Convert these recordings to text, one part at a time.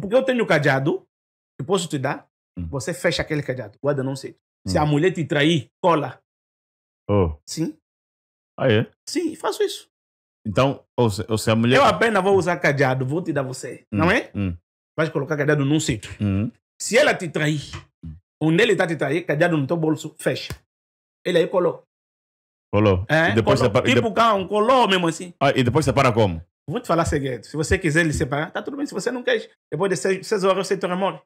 Porque eu tenho o cadeado, eu posso te dar, hum. você fecha aquele cadeado, guarda não sei. Se hum. a mulher te trair, cola. Oh. Sim. Ah, é? Sim, faço isso. Então, ou se, ou se a mulher. Eu apenas vou usar cadeado, vou te dar você. Hum. Não é? Hum. Vai colocar cadeado num sítio. Hum. Se ela te trair, hum. ou nele está te trair, cadeado no teu bolso, fecha. Ele aí colou. Colou. É, e depois colou. Separa... Tipo de... cão, colou mesmo assim. Ah, e depois separa como? Vou te falar segredo. Se você quiser lhe separar, tá tudo bem. Se você não quer, depois de seis, seis horas você torna morre.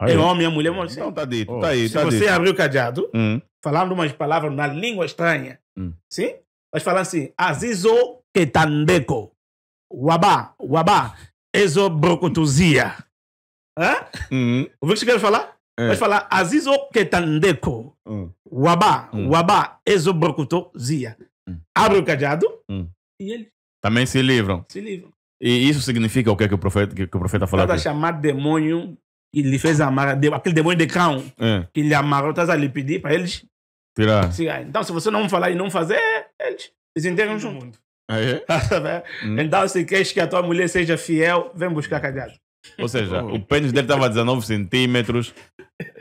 Aí. É homem, a mulher morre. Então tá dito, oh. tá aí, Se tá você dito. abrir o cadeado, hum. falando umas palavras na língua estranha, hum. sim? Mas falando assim, Azizo Ketandeko, Wabá, Wabá, Exobrocotuzia. Hã? Hum. Ouviu o que você quer falar? É. Vai falar Azizo Ketandeko, hum. Wabá, hum. Wabá, Exobrocotuzia. Hum. Abre o cadeado hum. e ele também se livram. Se livram. E isso significa o que, é que o profeta que, que o profeta falou? Estás a chamar demônio e lhe fez amar, aquele demônio de cão é. que lhe amarrou, estás a lhe pedir para eles tirar. Então, se você não falar e não fazer, eles enterram o junto. Mundo. Ah, é? é. hum. Então, se queres que a tua mulher seja fiel, vem buscar cagado. Ou seja, o pênis dele estava 19 centímetros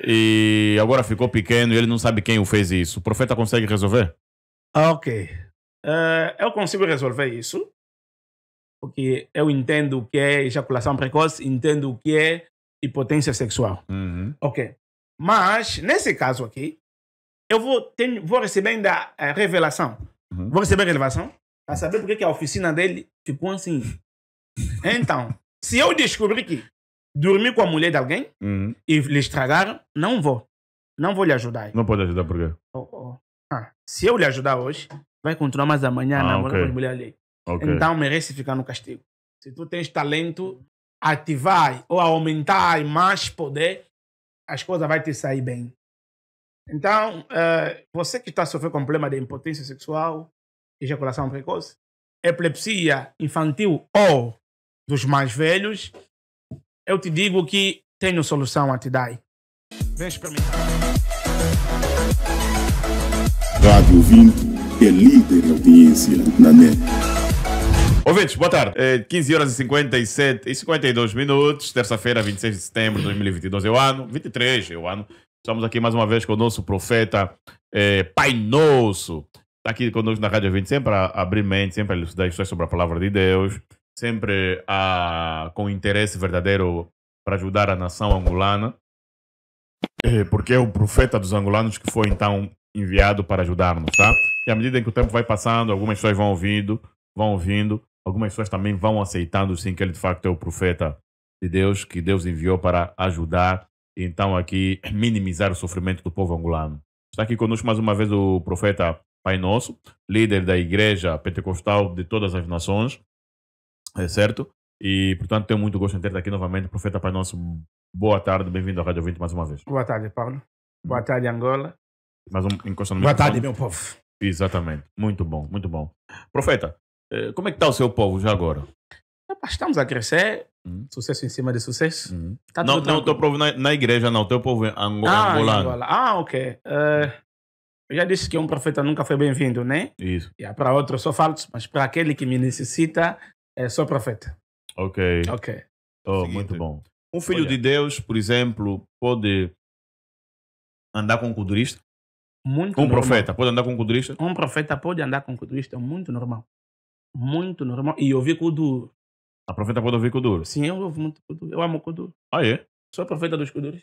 e agora ficou pequeno e ele não sabe quem o fez isso. O profeta consegue resolver? Ok. Uh, eu consigo resolver isso, porque eu entendo o que é ejaculação precoce, entendo o que é hipotência sexual. Uhum. Ok. Mas, nesse caso aqui, eu vou, ter, vou receber ainda a revelação. Uhum. Vou receber a revelação para saber por que a oficina dele ficou assim. Então, se eu descobrir que dormi com a mulher de alguém uhum. e lhe estragaram, não vou. Não vou lhe ajudar. Não pode ajudar por quê? Oh, oh. Ah, se eu lhe ajudar hoje, vai continuar mais amanhã ah, namorando okay. com as ali. Okay. Então merece ficar no castigo. Se tu tens talento, ativar ou aumentar mais poder, as coisas vão te sair bem. Então, uh, você que está sofrendo com problema de impotência sexual, ejaculação precoce, epilepsia infantil ou dos mais velhos, eu te digo que tenho solução a te dar. Vem experimentar. Rádio 20 é líder em audiência na net. É Ouvintes, boa tarde. É 15 horas e 57 e 52 minutos, terça-feira, 26 de setembro de 2022, é o ano, 23 é o ano. Estamos aqui mais uma vez com o nosso profeta é, Pai Nosso. Está aqui conosco na Rádio 20, sempre a abrir mente, sempre a elucidar histórias sobre a palavra de Deus, sempre a, com interesse verdadeiro para ajudar a nação angolana, é, porque é o profeta dos angolanos que foi então enviado para ajudar-nos, tá? E à medida que o tempo vai passando, algumas pessoas vão ouvindo, vão ouvindo, algumas pessoas também vão aceitando sim que ele de facto é o profeta de Deus, que Deus enviou para ajudar e então aqui minimizar o sofrimento do povo angolano. Está aqui conosco mais uma vez o profeta Pai Nosso, líder da igreja pentecostal de todas as nações, é certo? E, portanto, tenho muito gosto em ter aqui novamente o profeta Pai Nosso. Boa tarde, bem-vindo à Rádio Ouvinte mais uma vez. Boa tarde, Paulo. Boa hum. tarde, Angola. Mas um, encostando Boa tarde, meu povo. Exatamente. Muito bom, muito bom. Profeta, eh, como é que está o seu povo já agora? estamos a crescer. Hum. Sucesso em cima de sucesso. Hum. Tá não, não, teu povo na, na, igreja, não. Teu povo é ango, ah, angolano. Angola. Ah, ok. Uh, eu já disse que um profeta nunca foi bem-vindo, né? Isso. E para outro eu sou falso, mas para aquele que me necessita, é sou profeta. Ok. Ok. Oh, muito bom. Um filho Olha. de Deus, por exemplo, pode andar com um culturista? Muito um normal. profeta pode andar com um culturista? Um profeta pode andar com um culturista, é muito normal. Muito normal. E ouvir Kuduro. A profeta pode ouvir Kuduro? Sim, eu ouvo muito Kuduro. Eu amo Kuduro. Ah, é? Sou profeta dos Kuduros.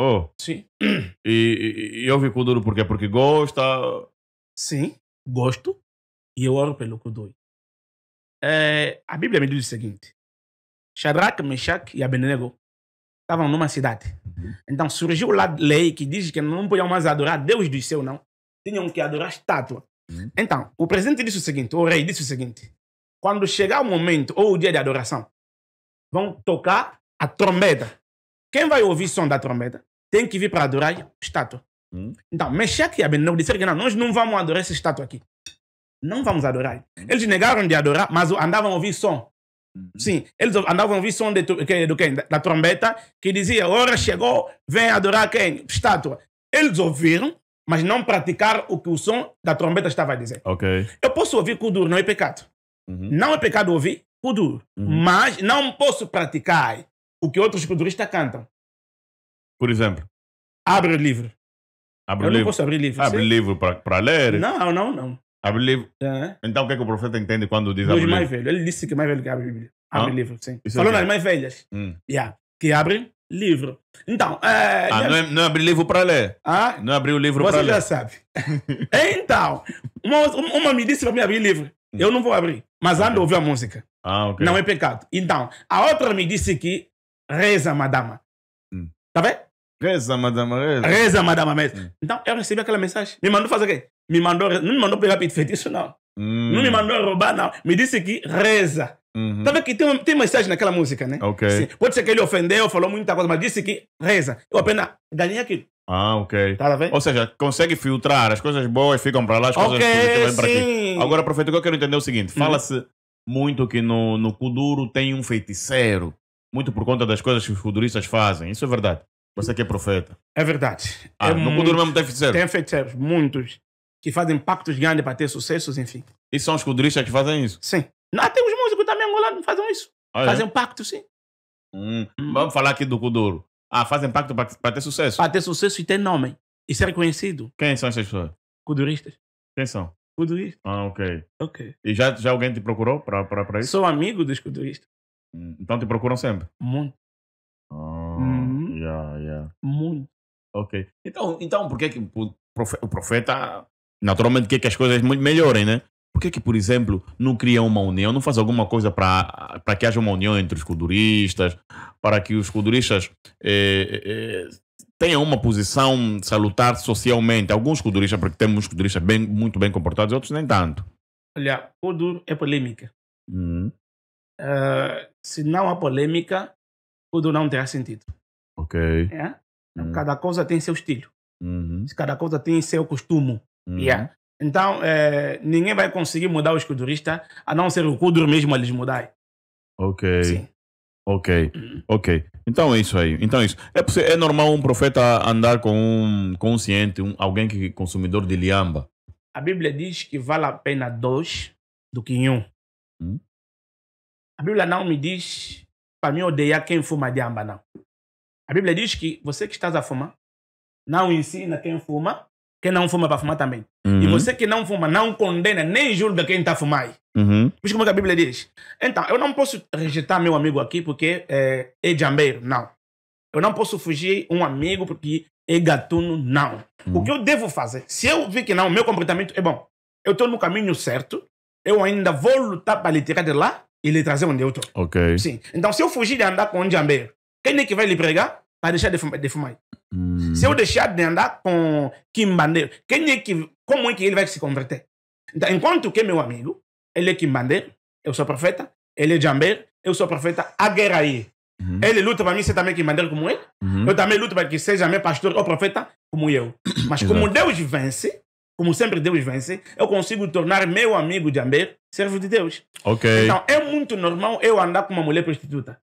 Oh. Sim. E, e, e ouve Kuduro por quê? Porque gosta? Sim, gosto. E eu oro pelo Kuduro. É, a Bíblia me diz o seguinte. Shadrach, Meshach e Abednego estavam numa cidade. Uhum. Então surgiu lá lei que diz que não podiam mais adorar Deus do céu, não. Tinham que adorar estátua. Uhum. Então, o presidente disse o seguinte, o rei disse o seguinte: quando chegar o momento ou o dia de adoração, vão tocar a trombeta. Quem vai ouvir o som da trombeta tem que vir para adorar a estátua. Uhum. Então, Meshach e Abednego disseram que não, nós não vamos adorar essa estátua aqui. Não vamos adorar. Eles negaram de adorar, mas andavam a ouvir som. Uhum. Sim, eles andavam a ouvir som de, Da, da trombeta, que dizia, ora chegou, vem adorar quem? Estátua. Eles ouviram, mas não praticaram o que o som da trombeta estava a dizer. Ok. Eu posso ouvir kuduro, não é pecado. Uhum. Não é pecado ouvir kuduro, uhum. mas não posso praticar o que outros kuduristas cantam. Por exemplo? Abre o livro. Abre eu o livro. não posso abrir livro. Abre o livro para ler? Não, não, não. I believe. É. Então o que é que o profeta entende quando diz Dos mais velho. Ele disse que mais velho que abre Bíblia. Abre ah? livro, sim. Isso é Falou é nas mais velhas. Hum. Yeah. Que abre livro. Então. É, ah, já... não, é, não é abri livro para ler. Ah? Não é abri o livro para ler. Você já sabe. então, uma, uma me disse para mim abrir livro. Hum. Eu não vou abrir. Mas ando okay. ouvir a música. Ah, ok. Não é pecado. Então, a outra me disse que reza, madama. Hum. Tá vendo? Reza, madame, reza. Reza, madame, reza. Hum. Então, eu recebi aquela mensagem. Me mandou fazer o quê? Me mandou, não me mandou pegar pito feitiço, não. Hum. Não me mandou roubar, não. Me disse que reza. Uhum. Tá vendo que tem, tem mensagem naquela música, né? Ok. Sim. Pode ser que ele ofendeu, falou muita coisa, mas disse que reza. Eu apenas ganhei aquilo. Ah, ok. Tá vendo? Ou seja, consegue filtrar. As coisas boas ficam para lá, as coisas okay, positivas para aqui. Agora, Profeta, o que eu quero entender é o seguinte. Uhum. Fala-se muito que no, no Kuduro tem um feiticeiro. Muito por conta das coisas que os futuristas fazem. Isso é verdade. Você que é profeta. É verdade. Ah, é no muito, mesmo tem feiticeiros. Tem feiticeiros, muitos, que fazem pactos grandes para ter sucessos, enfim. E são os kuduristas que fazem isso? Sim. Ah, tem os músicos também angolanos que fazem isso. Ah, é? fazem é? pacto, sim. Hum. Hum. Vamos falar aqui do Kuduro. Ah, fazem pacto para ter sucesso? Para ter sucesso e ter nome. E ser conhecido. Quem são essas pessoas? Kuduristas. Quem são? Kuduristas. Ah, ok. Ok. E já, já alguém te procurou para isso? Sou amigo dos kuduristas. Hum, então te procuram sempre? Muito. Ah. Yeah, yeah. Muito. Ok. Então, então por que, é que o profeta, naturalmente, quer que as coisas melhorem, né? Por que, é que, por exemplo, não cria uma união, não faz alguma coisa para que haja uma união entre os culturistas, para que os culturistas eh, eh, eh tenham uma posição salutar socialmente? Alguns culturistas, porque temos culturistas bem, muito bem comportados, outros nem tanto. Olha, tudo é polêmica. Uh, se não há polêmica, tudo não terá sentido. Ok. É? Uhum. Cada coisa tem seu estilo. Uhum. Cada coisa tem seu costume. Uhum. Yeah. Então, é, ninguém vai conseguir mudar o escudurista, a não ser o kudur mesmo a lhes mudar. Ok. Sim. Ok, uhum. ok. Então é isso aí. Então é isso. É, é normal um profeta andar com um consciente, um, alguém que consumidor de liamba. A Bíblia diz que vale a pena dois do que um. Hum? A Bíblia não me diz para mim odeiar quem fuma de amba, não. A Bíblia diz que você que estás a fumar, não ensina quem fuma, quem não fuma para fumar também. Uhum. E você que não fuma, não condena nem julga quem está a fumar. Uhum. Veja como é que a Bíblia diz. Então, eu não posso rejeitar meu amigo aqui porque é, é jambeiro, não. Eu não posso fugir um amigo porque é gatuno, não. Uhum. O que eu devo fazer? Se eu ver que não, meu comportamento é bom, eu estou no caminho certo, eu ainda vou lutar para lhe tirar de lá e lhe trazer onde eu estou. Ok. Sim. Então, se eu fugir de andar com um jambeiro, quem é que vai lhe pregar? Vai deixar de fumar. De Se eu deixar de andar com Kim Bandeiro, quem é que, como é que ele vai se converter? enquanto que meu amigo, ele é Kim Bandeiro, eu sou profeta, ele é Jambeiro, eu sou profeta, a guerra aí. Ele luta para mim ser também que maneiro como ele. Eu também luto para que seja meu pastor ou profeta como eu. Mas Exato. como Deus vence, como sempre Deus vence, eu consigo tornar meu amigo Jambeiro servo de Deus. Ok. Então é muito normal eu andar com uma mulher prostituta.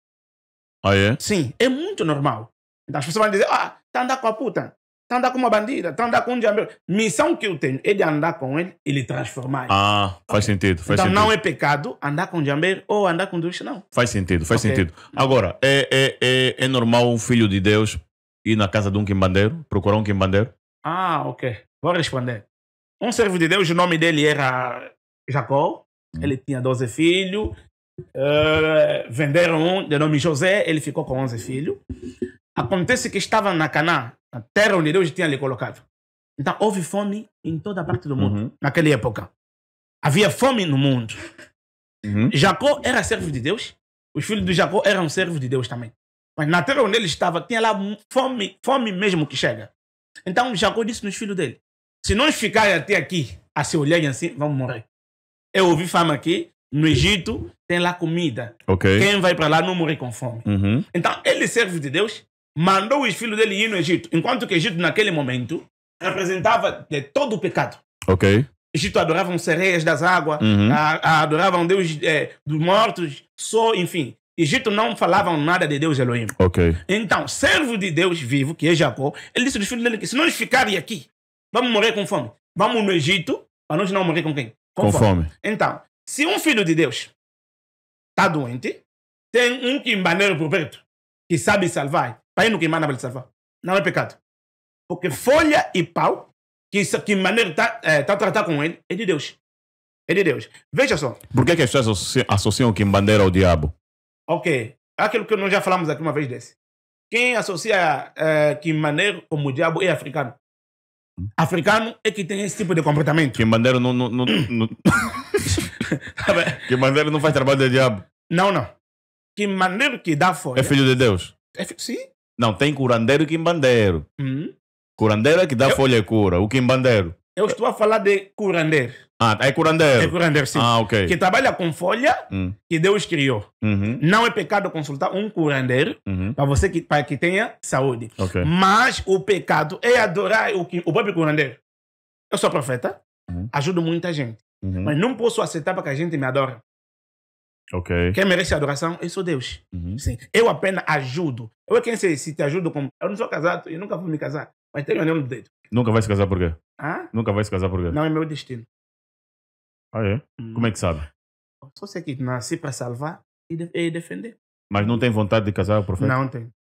Ah, é? Sim, é muito normal. Então as pessoas vão dizer, ah, tá andando com a puta, tá andando com uma bandida, tá andando com um diabo Missão que eu tenho é de andar com ele e lhe transformar. Ah, faz okay. sentido, faz então, sentido. não é pecado andar com um diamante ou andar com ducha, não. Faz sentido, faz okay. sentido. Agora, é, é, é, é normal um filho de Deus ir na casa de um quimbandeiro, procurar um quimbandeiro? Ah, ok. Vou responder. Um servo de Deus, o nome dele era Jacó. Hum. Ele tinha 12 filhos, Uh, venderam um de nome José, ele ficou com 11 filhos. Acontece que estava na cana a terra onde Deus tinha lhe colocado. Então houve fome em toda a parte do mundo, uhum. naquela época. Havia fome no mundo. Uhum. Jacó era servo de Deus, os filhos de Jacó eram servos de Deus também. Mas na terra onde ele estava, tinha lá fome, fome mesmo que chega. Então Jacó disse nos filhos dele: Se nós ficarmos até aqui, a se olharem assim, vamos morrer. Eu ouvi fama aqui, no Egito, tem lá comida. Okay. Quem vai para lá não morre com fome. Uhum. Então, ele, servo de Deus, mandou os filhos dele ir no Egito, enquanto que o Egito, naquele momento, representava de é, todo o pecado. Ok. Egito adoravam sereias das águas, uhum. a, adoravam Deus é, dos mortos, só, enfim. Egito não falavam nada de Deus Elohim. Ok. Então, servo de Deus vivo, que é Jacó, ele disse aos filhos dele que se nós ficarem aqui, vamos morrer com fome. Vamos no Egito, para nós não morrer com quem? Com, com fome. fome. Então, se um filho de Deus tá doente, tem um que embaneiro por que sabe salvar, para não queimar, não vai salvar. Não é pecado. Porque folha e pau, que, que maneiro está é, tá tratar com ele, é de Deus. É de Deus. Veja só. Por que, que as pessoas associam que bandeira ao diabo? Ok. Aquilo que nós já falamos aqui uma vez desse. Quem associa é, que com como diabo é africano. Hum. Africano é que tem esse tipo de comportamento. Que maneiro não. não, não, não... que maneiro não faz trabalho do diabo. Não, não. Que maneiro que dá folha. É filho de Deus. É fi... Sim. Não, tem curandeiro e quimbandeiro. Hum. Curandeiro é que dá eu... folha e cura. O quimbandeiro. Eu estou a falar de curandeiro. Ah, é curandeiro. É curandeiro, sim. Ah, ok. Que trabalha com folha hum. que Deus criou. Uhum. Não é pecado consultar um curandeiro uhum. para você que, para que tenha saúde. Okay. Mas o pecado é adorar o, que, o próprio curandeiro. Eu sou profeta, uhum. ajudo muita gente. Uhum. Mas não posso aceitar porque a gente me adora. Quem merece adoração é só Deus. Uhum. Sim. Eu apenas ajudo. Eu é quem sei se te ajudo como. Eu não sou casado, eu nunca vou me casar. Mas tenho anel no dedo. Nunca vai se casar por quê? Hã? Nunca vai se casar por quê? Não é meu destino. Ah, é? Hum. Como é que sabe? Só sei que nasci para salvar e, de e, defender. Mas não tem vontade de casar, profeta? Não, não tenho.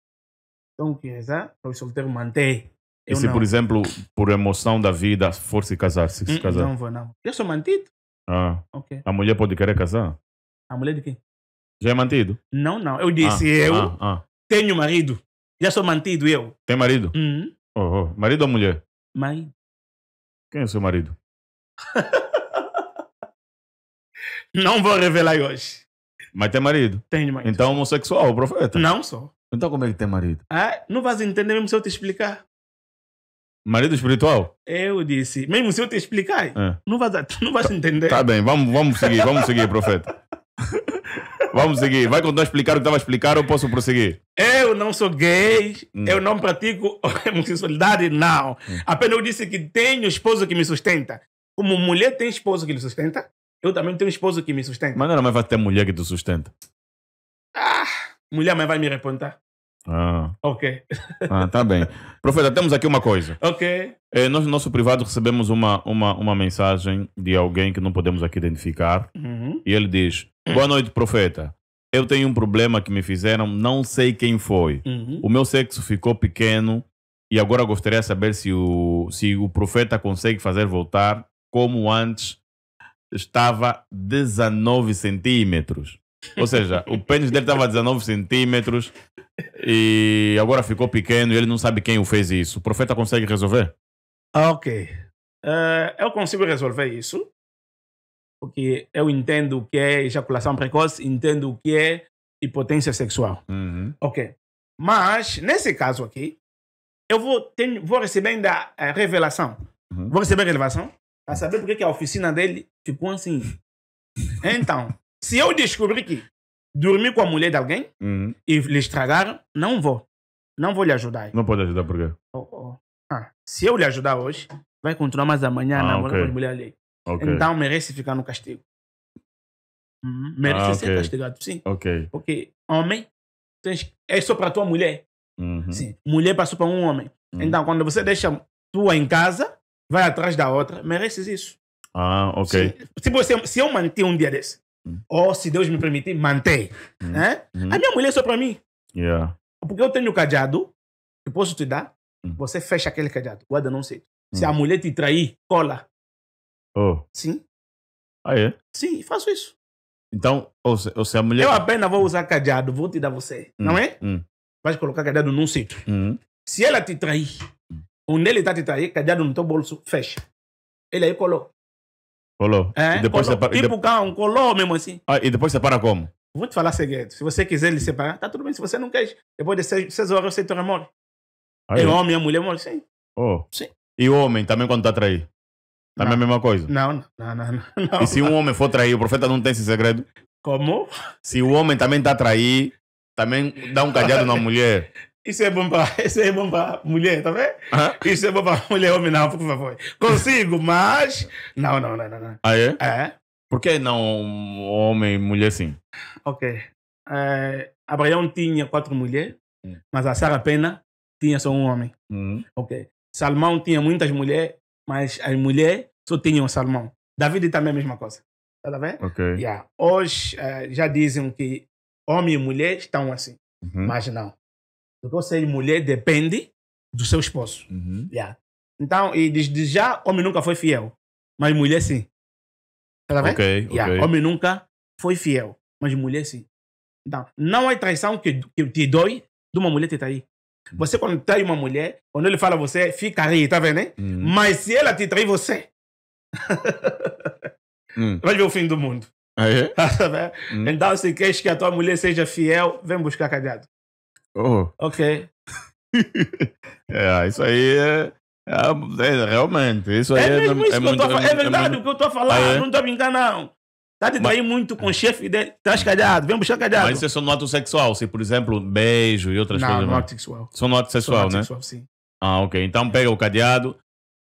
Então, quem é, para o solteiro mantém. Eu e se, não. por exemplo, por emoção da vida, for-se casar, se, se hum, casar? Não vou, não. Eu sou mantido. Ah. ok. A mulher pode querer casar? A mulher de quem? Já é mantido? Não, não. Eu disse, ah, eu ah, ah. tenho marido. Já sou mantido, eu. Tem marido? Uhum. Oh, oh. Marido ou mulher? Marido. Quem é seu marido? não vou revelar hoje. Mas tem marido? Tenho marido. Então é homossexual, profeta? Não sou. Então como é que tem marido? Ah, não vais entender mesmo se eu te explicar. Marido espiritual? Eu disse. Mesmo se eu te explicar, é. não, vai, não vais entender. Tá bem, vamos, vamos seguir, vamos seguir, profeta. Vamos seguir. Vai continuar explicar o que estava a explicar ou posso prosseguir? Eu não sou gay, hum. eu não pratico homossexualidade, não. Hum. Apenas eu disse que tenho esposo que me sustenta. Como mulher tem esposo que me sustenta, eu também tenho esposo que me sustenta. Mas não, mas vai ter mulher que te sustenta. Ah, mulher, mas vai me repontar. Ah. Ok. Ah, tá bem. Profeta, temos aqui uma coisa. Ok. É, nós, no nosso privado, recebemos uma, uma, uma mensagem de alguém que não podemos aqui identificar. Uhum. E ele diz: Boa noite, profeta. Eu tenho um problema que me fizeram, não sei quem foi. Uhum. O meu sexo ficou pequeno e agora gostaria de saber se o, se o profeta consegue fazer voltar como antes estava 19 centímetros. Ou seja, o pênis dele estava 19 centímetros, e agora ficou pequeno e ele não sabe quem o fez isso. O profeta consegue resolver? Ok. Uh, eu consigo resolver isso, porque eu entendo o que é ejaculação precoce, entendo o que é hipotência sexual. Uhum. Ok. Mas, nesse caso aqui, eu vou, vou receber ainda a eh, revelação. Uhum. Vou receber a revelação para saber por que a oficina dele ficou assim. Então, se eu descobrir que dormir com a mulher de alguém uhum. e lhe estragar não vou. Não vou lhe ajudar. Não pode ajudar por quê? Oh, oh. Ah, se eu lhe ajudar hoje, vai continuar mais amanhã ah, namorando okay. com a mulher ali. Okay. Então merece ficar no castigo. Uhum. Merece ah, ser castigado, sim. Ok. Porque homem tens, é só para tua mulher. Uhum. Sim. Mulher passou para um homem. Uhum. Então, quando você deixa tua em casa, vai atrás da outra, mereces isso. Ah, ok. Se, se, você, se eu manter um dia desse, ou, se Deus me permitir, mantém. Hum. É? Né? Hum. A minha mulher é só para mim. Yeah. Porque eu tenho o cadeado, eu posso te dar, uhum. você fecha aquele cadeado, guarda não sei. Se a uhum. mulher te trair, cola. Oh. Sim. Ah, é? Sim, faço isso. Então, ou se, ou se a mulher. Eu apenas vou usar cadeado, vou te dar você. Uhum. Não é? Vai colocar cadeado num sítio. Se ela te trair, onde ele está te trair, cadeado no teu bolso, fecha. Ele aí colou. Colou. É, e depois colou. separa. Tipo de... um colou mesmo assim. Ah, e depois separa como? Vou te falar segredo. Se você quiser lhe separar, tá tudo bem. Se você não quer, depois de seis, seis horas você torna morre. Aí. É homem e é a mulher morre, sim. Oh. Sim. E o homem também quando tá traído? Também não. é a mesma coisa? Não, não, não, não, não. E se um homem for trair, o profeta não tem esse segredo? Como? Se o homem também está traído, também dá um cadeado na mulher. Isso é bom para isso é bom mulher, tá vendo? Uhum. Isso é bom para mulher, homem não, por favor. Consigo, mas... Não, não, não, não. não. Ah, é? É. Por que não homem e mulher sim? Ok. É, Abraão tinha quatro mulheres, uhum. mas a Sara Pena tinha só um homem. Uhum. Ok. Salmão tinha muitas mulheres, mas as mulheres só tinham Salmão. Davi também é a mesma coisa. Tá, tá vendo? ok Yeah. Hoje é, já dizem que homem e mulher estão assim, uhum. mas não de você mulher depende do seu esposo. Uhum. Yeah. Então, e desde já, homem nunca foi fiel. Mas mulher sim. Tá vendo? Okay, yeah. okay. Homem nunca foi fiel. Mas mulher sim. Então, não é traição que, que te dói de uma mulher te trair. Uhum. Você, quando trai uma mulher, quando ele fala você, fica aí, tá vendo? Uhum. Mas se ela te trair, você. uhum. Vai ver o fim do mundo. Ah, é? tá vendo? Hum. Então, se queres que a tua mulher seja fiel, vem buscar cadeado. Oh. Ok. é, ah, isso aí é, é, é, realmente. Isso aí é, é mesmo é isso que muito, eu tô é, é verdade o que eu estou falando, falar, ah, não estou a brincar, não. Tá de daí tá muito com o chefe dele. Traz calhado, vem buscar calhado. Mas isso é só no ato sexual, se por exemplo, beijo e outras não, coisas. Não, no ato sexual. Só no ato sexual, né? Sexual, sim. Ah, ok. Então pega o cadeado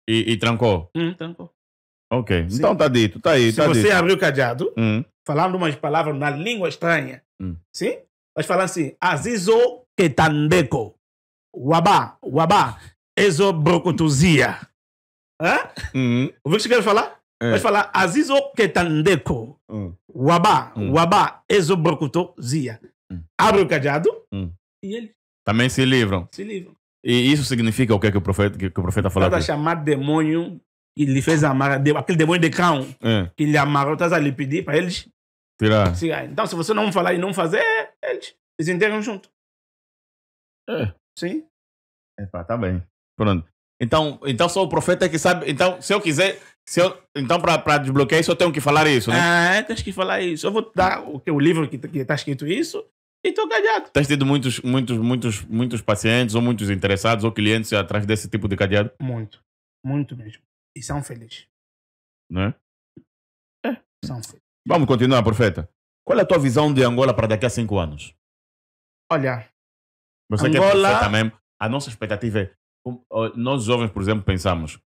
e, e trancou. Hum, trancou. Ok. Sim. Então tá dito, tá aí. Se tá você dito. abrir o cadeado, hum. falando umas palavras na língua estranha, hum. sim? Nós falar assim, Azizo Ketandeko, Wabá, Wabá, Exobrocotuzia. Hã? Uhum. Ouviu o que você quer falar? É. Vai falar Azizo Ketandeko, hum. Wabá, hum. Wabá, Exobrocotuzia. Hum. Abre o cadeado hum. e eles Também se livram. Se livram. E isso significa o que, é que o profeta que, que o profeta falou? Está chamado demônio que lhe fez amarrar, aquele demônio de cão é. que lhe amarrou, está a lhe pedir para eles Tirar. então, se você não falar e não fazer, eles, eles junto. É. Sim. É, tá bem. Pronto. Então, então sou o profeta que sabe. Então, se eu quiser. Se eu, então, para desbloquear isso, eu tenho que falar isso, né? Ah, é, tens que falar isso. Eu vou te dar o, o livro que está escrito isso e estou cadeado. Tens tido muitos, muitos, muitos, muitos pacientes ou muitos interessados ou clientes atrás desse tipo de cadeado? Muito. Muito mesmo. E são felizes. Né? É. São felizes. Vamos continuar, profeta. Qual é a tua visão de Angola para daqui a cinco anos? Olha, você Angola... que é profeta a nossa expectativa é... Nós jovens, por exemplo, pensamos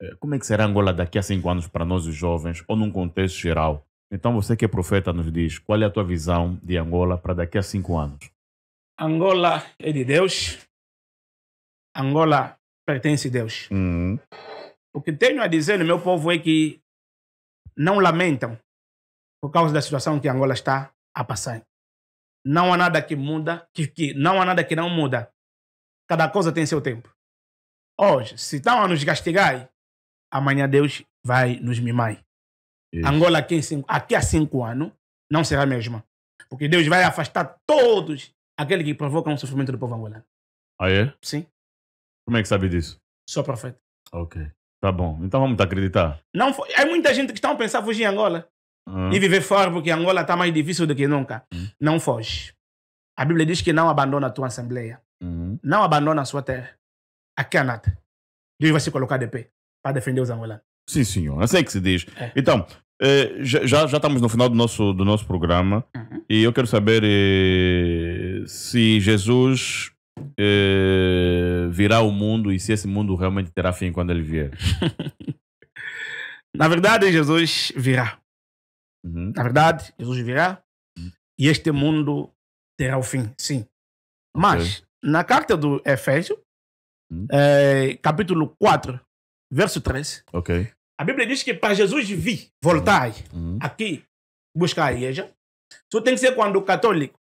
eh, como é que será Angola daqui a cinco anos para nós os jovens ou num contexto geral? Então você que é profeta nos diz, qual é a tua visão de Angola para daqui a cinco anos? Angola é de Deus. Angola pertence a Deus. Uhum. O que tenho a dizer no meu povo é que não lamentam por causa da situação que Angola está a passar. Não há nada que muda, que, que não há nada que não muda. Cada coisa tem seu tempo. Hoje, se estão a nos castigar, amanhã Deus vai nos mimar. Isso. Angola aqui, aqui, há cinco anos não será a mesma. Porque Deus vai afastar todos aqueles que provocam o sofrimento do povo angolano. Ah, é? Sim. Como é que sabe disso? Sou profeta. Ok. Tá bom. Então vamos acreditar. Não, é muita gente que está a pensar fugir em Angola. Uhum. E viver fora, porque Angola está mais difícil do que nunca. Uhum. Não foge. A Bíblia diz que não abandona a tua assembleia. Uhum. Não abandona a sua terra. Aqui é nada. Deus vai se colocar de pé para defender os angolanos. Sim, senhor. Assim é que se diz. É. Então, eh, já, já estamos no final do nosso, do nosso programa. Uhum. E eu quero saber eh, se Jesus eh, virá ao mundo e se esse mundo realmente terá fim quando ele vier. Na verdade, Jesus virá. Uhum. Na verdade, Jesus virá uhum. e este mundo terá o fim, sim. Mas, na carta do Efésio, uhum. é, capítulo 4, verso 13, okay. a Bíblia diz que para Jesus vir, voltar uhum. aqui, buscar a igreja, isso tem que ser quando o católico,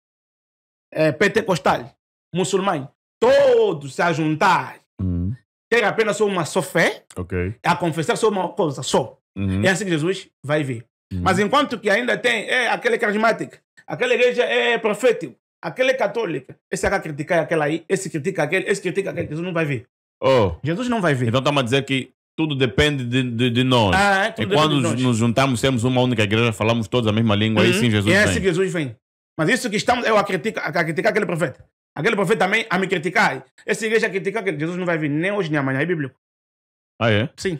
é, pentecostal, muçulmano, todos se ajuntarem uhum. ter apenas uma só fé, okay. É a confessar só uma coisa só. Uhum. É assim que Jesus vai vir. Uhum. Mas enquanto que ainda tem, é aquele carismático, aquela igreja é profético, aquele é católico, esse acá critica aquela aí, esse critica aquele, esse critica aquele, Jesus não vai vir. Oh. Jesus não vai vir. Então estamos a dizer que tudo depende de, de, de nós. Ah, é, e quando nos, nos juntamos, temos uma única igreja, falamos todos a mesma língua, uhum. aí sim Jesus e é vem. Esse assim Jesus vem. Mas isso que estamos, eu a criticar, a criticar aquele profeta. Aquele profeta também a me criticar. Essa igreja a criticar aquele. Jesus não vai vir nem hoje nem amanhã, é bíblico. Ah, é? Sim.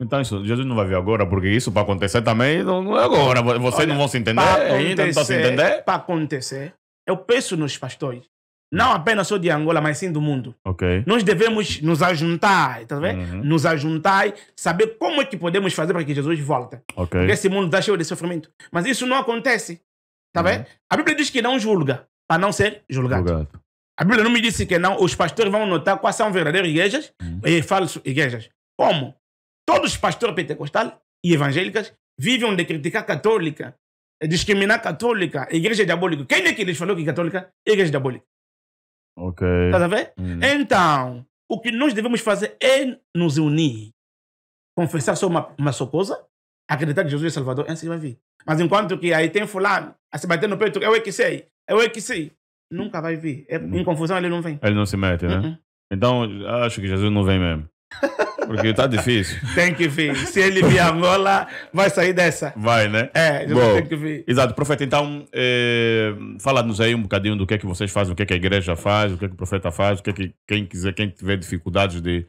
Então, isso, Jesus não vai vir agora, porque isso para acontecer também não é agora. Vocês Olha, não vão se entender ainda, não estão se entender? Para acontecer, eu penso nos pastores. Não apenas só de Angola, mas sim do mundo. Okay. Nós devemos nos ajuntar, tá vendo? Uhum. Nos ajuntar, saber como é que podemos fazer para que Jesus volte. Okay. Porque esse mundo está cheio de sofrimento. Mas isso não acontece, tá uhum. vendo? A Bíblia diz que não julga, para não ser julgado. julgado. A Bíblia não me disse que não. Os pastores vão notar quais são verdadeiras igrejas uhum. e falsas igrejas. Como? Todos os pastores pentecostais e evangélicas vivem de criticar católica, discriminar católica, igreja diabólica. Quem é que eles falou que é católica é igreja diabólica? Ok. Está a ver? Hum. Então, o que nós devemos fazer é nos unir. Confessar só uma, uma só coisa, acreditar que Jesus é Salvador, assim vai vir. Mas enquanto que aí tem fulano a se bater no peito, eu é que sei, eu é que sei, nunca vai vir. É, em confusão ele não vem. Ele não se mete, né? Uh -uh. Então, acho que Jesus não vem mesmo. Porque tá difícil. tem que vir. Se ele vir Angola, vai sair dessa. Vai, né? É, Bom, tem que vir. Exato. Profeta, então, é, fala-nos aí um bocadinho do que é que vocês fazem, o que é que a igreja faz, o que é que o profeta faz, o que é que quem quiser, quem tiver dificuldades de,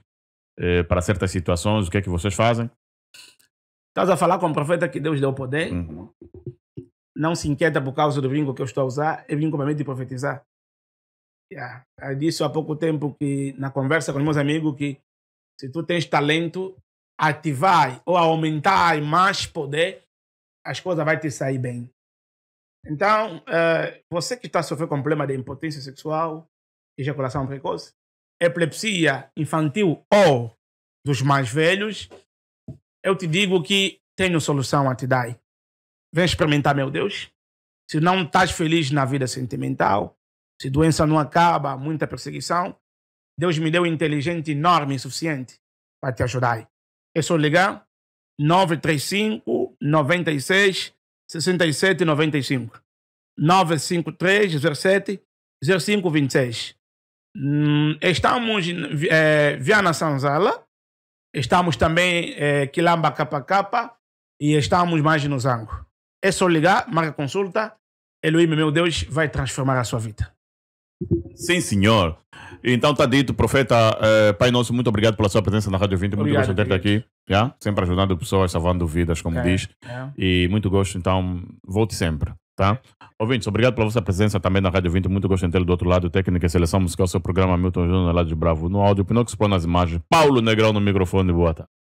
é, para certas situações, o que é que vocês fazem. Estás a falar com o profeta que Deus deu poder. Hum. Não se inquieta por causa do vinho que eu estou a usar, é com para mim de profetizar. Yeah. Eu disse há pouco tempo que, na conversa com os meus amigos, que se tu tens talento, ativar ou aumentar mais poder, as coisas vão te sair bem. Então, uh, você que está sofrendo com problema de impotência sexual, ejaculação precoce, epilepsia infantil ou dos mais velhos, eu te digo que tenho solução a te dar. Vem experimentar, meu Deus. Se não estás feliz na vida sentimental, se doença não acaba, muita perseguição, Deus me deu inteligente enorme e suficiente para te ajudar. É só ligar 935 96 67 95 953 17 0526. Estamos é, Viana Sanzala, estamos também é, Quilamba Capa e estamos mais no Zango. É só ligar, marca consulta, Elohim, meu Deus, vai transformar a sua vida. Sim, senhor. Então tá dito, profeta, eh, Pai Nosso, muito obrigado pela sua presença na Rádio 20, muito obrigado, gosto de ter você aqui, yeah? sempre ajudando pessoas, salvando vidas, como okay. diz, yeah. É. e muito gosto, então volte sempre, tá? Ouvintes, obrigado pela vossa presença também na Rádio 20, muito gosto de ter do outro lado, técnica e seleção musical, seu programa Milton Júnior, lá de Bravo, no áudio, Pinocchio Pro nas imagens, Paulo Negrão no microfone, boa tarde.